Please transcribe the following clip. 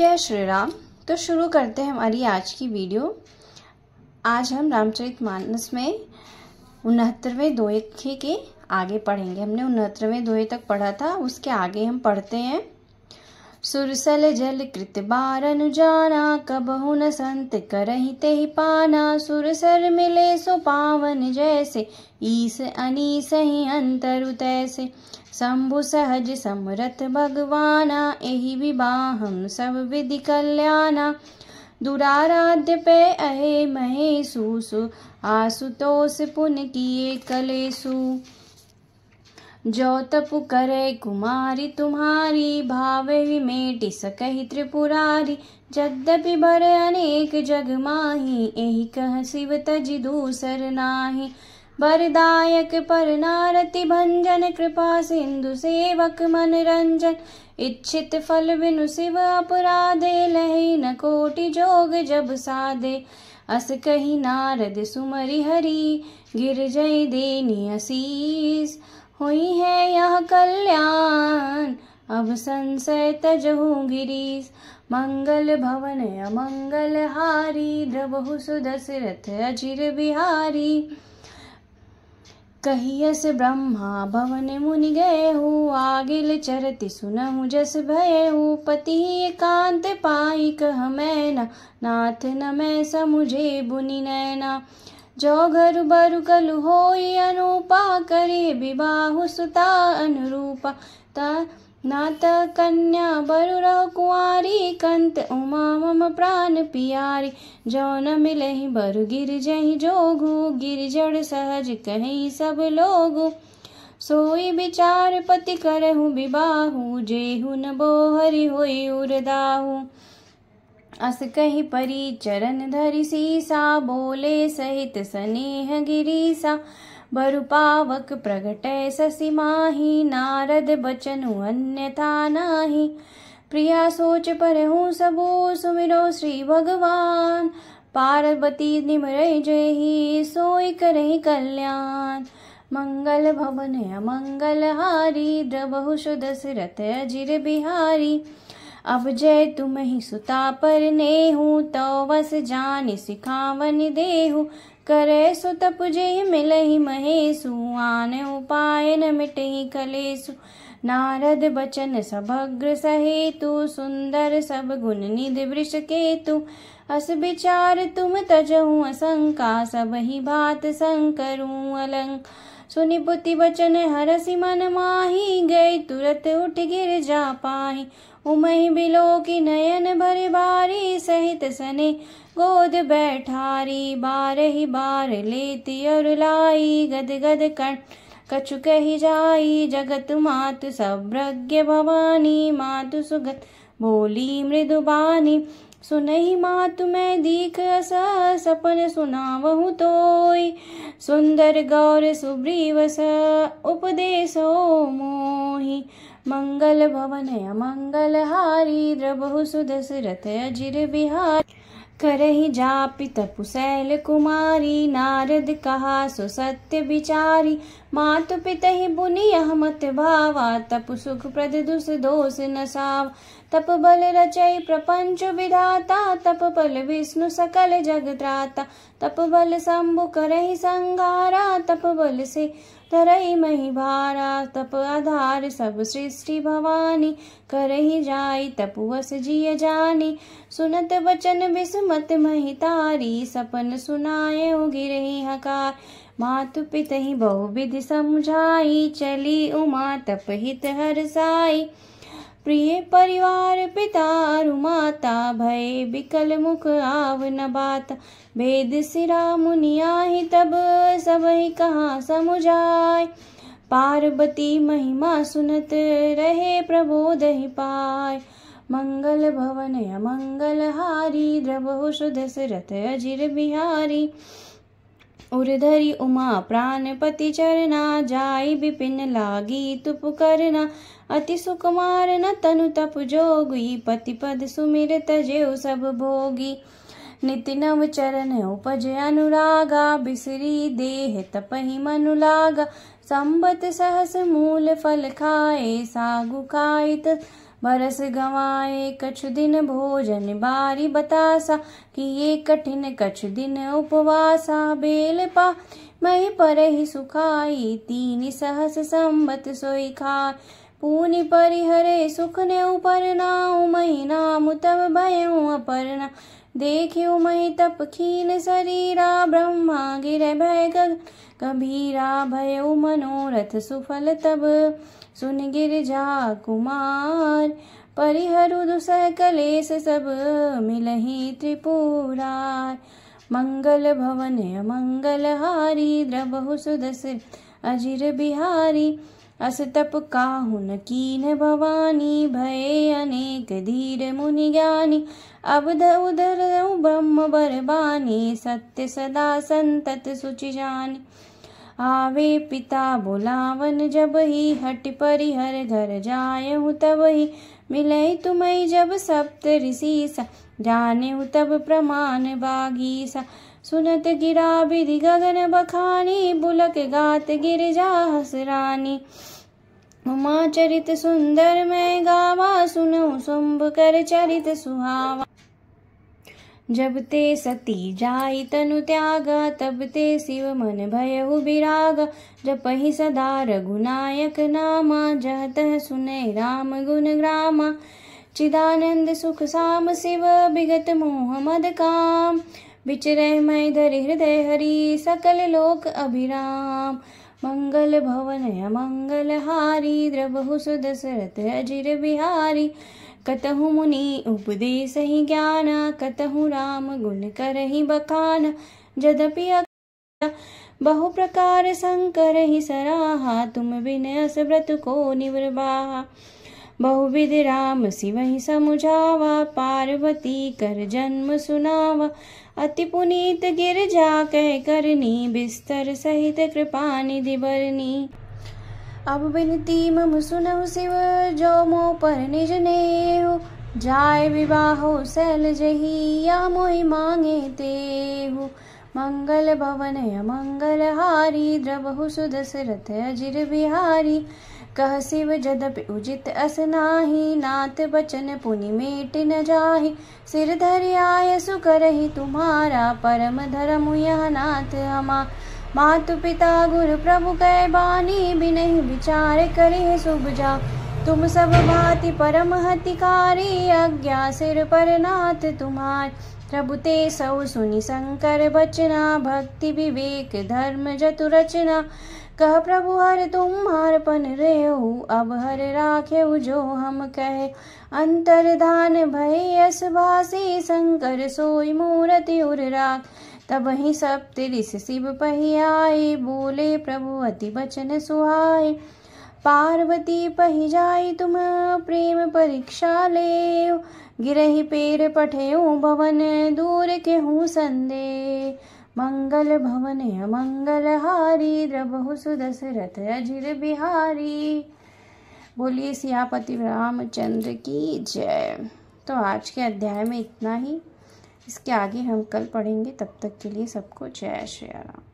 जय श्री राम तो शुरू करते हैं हमारी आज की वीडियो आज हम रामचरित मानस में उनहत्तरवें दोहे के आगे पढ़ेंगे हमने उनहत्तरवें दोहे तक पढ़ा था उसके आगे हम पढ़ते हैं सुरसल जल कृत बारन जाना कबहु न संत करही ते पाना सुरसर मिले सो पावन जैसे ईस अनीस ही अंतर तैसे शंभु सहज समरथ भगवाना एहि विवाह सब विधि कल्याणा दुराराध्य पे अहे महेशु आशुतोष पुन किए कलेसु जो तपु करे कुमारी तुम्हारी भावे मेटि सकहि त्रिपुरारी जद्यपि भर अनेक जग माही एहि कह शिव तज दूसर नाही वरदायक पर नारति भंजन कृपा सिंधु सेवक मनरंजन इच्छित फल बिनु शिव अपराधे लहे न कोटि जोग जब सादे अस कही नारद सुमरि हरी गिर जय देनी असीस हुई है यह कल्याण अब संशय तजहू गिरीश मंगल भवन अमंगल हारी द्रबहु सुदशरथ अचिर बिहारी कहियस ब्रह्मा भवन मुनि गए हूँ आगिल चरति सुनहु जस भय हूँ पति कांत पाई कह मैना नाथ न मैं समुझे बुनि नैना जो घर बर कल हो अनुपा करे विवाह सुता अनुरूपा त नात कन्या बरु रह कुआरी कंत उमा मम प्राण पियारी जो न मिलही बरु गिर जही जोगु गिर जड़ सहज कही सब लोग सोई विचार पति करहु विवाहु जेहु न बोहरी होई उरदाहु अस कही परी चरण धरि सीसा बोले सहित स्नेह गिरीसा बरु पावक प्रगट ससी माही नारद बचनु अन्यथा नाही प्रिया सोच पर हूँ सबो सुमिरो श्री भगवान पार्वती निमरय जय ही सोई करही कल्याण मंगल भवन अमंगल हारी द्रवहु दशरथ अजिर बिहारी अब जय तुम ही सुता पर नेहू तो वस जान सिखावन देहू करे सुत जय मिलहि महेशु आन उपायन न मिटहि कलेसु नारद बचन सभग्र सहेतु सुंदर सब गुण निधि वृष केतु अस विचार तुम तजहु असंका सब ही बात संकरू अलंक सुनी पुति बचन हर मन माही गई तुरत उठ गिर जा पाही उमही बिलो की नयन भर बारी सहित सने गोद बैठारी बार ही बार लेती और लाई गद गद कर कछु कहि जाई जगत मातु सब्रज्ञ भवानी मातु सुगत भोली मृदुबानी सुनहि मातु मैं दीख अस सपन सुनावहु तोय सुंदर गौर सुग्रीवस उपदेशो मोहि मंगल भवन अमंगल हारी द्रबहु सुदस रथ अजिर बिहारी करहि जापि तपुसैल कुमारी नारद कहा सो सत्य बिचारी मातु पितहि बुनि अहमत भावा तपु सुख प्रद दुस दोष नसाव तप बल रचय प्रपंच विधाता तप बल विष्णु सकल जगद्राता तप बल शंभु करही संगारा तप बल से धरई मही भारा तप आधार सब सृष्टि भवानी करही जाय वस जिय जानी सुनत वचन मही तारी सपन सुनाय गिरही हकार मातु पितहि बहुविधि समझाई चली उमा तप हित हर साई प्रिय परिवार पितारु माता भय बिकल मुख आव न बात भेद सिरा मुनिया ही तब सब ही कहाँ समुझाय पार्वती महिमा सुनत रहे प्रबोध ही पाय मंगल भवन अमंगल हारी द्रवो शुद्ध सिरत अजिर बिहारी उरधरी उमा प्राणपति चरना जाय विपिन लागी तुप करना अति सुकुमार न तनु तप जोगी पति पद सुमिर तजेउ सब भोगी निति नव चरण उपज अनुरागा बिसरी देह तपहि मनु लागा संबत सहस मूल फल खाए सागु खाए बरस गवाए कछ दिन भोजन बारी बतासा किए कठिन कछ दिन उपवासा बेल पा मही पर ही सुखाई तीन सहस संबत सोई खाए पूनि परिहरे सुख ने उपर नाऊ मही नाम तब भय अपर देखियो मई तप खील शरीरा ब्रह्मा गिर भय कबीरा भयो मनोरथ सुफल तब सुन गिर जा कुमार परिहरु दुसह कलेश सब मिलही त्रिपुरार मंगल भवन मंगल हारी द्रबहु सुदस अजिर बिहारी अस तप काहुन कीन भवानी भये अनेक धीर मुनि ज्ञानी अबध उधर ब्रह्म बरबानी सत्य सदा संतत सुचि जानी आवे पिता बोलावन जब ही हट परिहर घर जाय तब ही मिले तुम्हें जब सप्त ऋषि सा जाने तब प्रमाण बागीसा सुनत गिरा विधि गगन बखानी बुलक गात गिर जा हसरानी उमा चरित सुंदर मैं गावा सुनऊ सुम्भ कर चरित सुहावा जब ते सती जाई तनु त्यागा तब ते शिव मन भयहु बिरागा जपहि सदा रघुनायक नामा जहत सुने राम गुण ग्रामा चिदानंद सुख साम शिव बिगत मोह मद काम विचरय मैं धरि हृदय हरि सकल लोक अभिराम मंगल भवन मंगल हारी द्रबहु सुदशरथ अजिर बिहारी कतहु मुनि उपदेश ही ज्ञान कतहु राम गुण करहि बखान जदपि बहु प्रकार संकर ही सराहा तुम बिनस व्रत को निवृबाहा बहुविध राम सिवहि समुझावा पार्वती कर जन्म सुनावा अति पुनीत गिरजा कह करनी बिस्तर सहित कृपा निधि बरनी अब विनती मम सुनहु शिव जो मो पर निज नेहु जाय विवाहो सैल जही या मोहि मांगे तेहु मंगल भवन मंगल हारी द्रवहु सुदशरथ अजिर बिहारी कह शिव जदपि उजित अस नाही नाथ बचन पुनि मेट न जाहि सिर धरियाय सुकरहि तुम्हारा परम धर्म यह नाथ हमा मातु पिता गुरु प्रभु कै बानी बिनहि विचार करे शुभ जा तुम सब भाति परम हतिकारी अज्ञा सिर पर नाथ तुम्हारी प्रभु ते सौ सुनि शंकर बचना भक्ति विवेक धर्म जतु रचना कह प्रभु हर तुम हर पन रेऊ अब हर राखे जो हम कहे धान भय असभासी शंकर सोई मूर्ति उर राख तब ही सब ऋषि शिव पहियाए बोले प्रभु अति बचन सुहाए पार्वती पही जाय तुम प्रेम परीक्षा ले गिरहि पेर पठेऊ भवन दूर के हूँ संदे मंगल भवन अमंगल हारी सुदस सुदशरथ अजिर बिहारी बोलिए सियापति रामचंद्र की जय तो आज के अध्याय में इतना ही इसके आगे हम कल पढ़ेंगे तब तक के लिए सबको जय श्री राम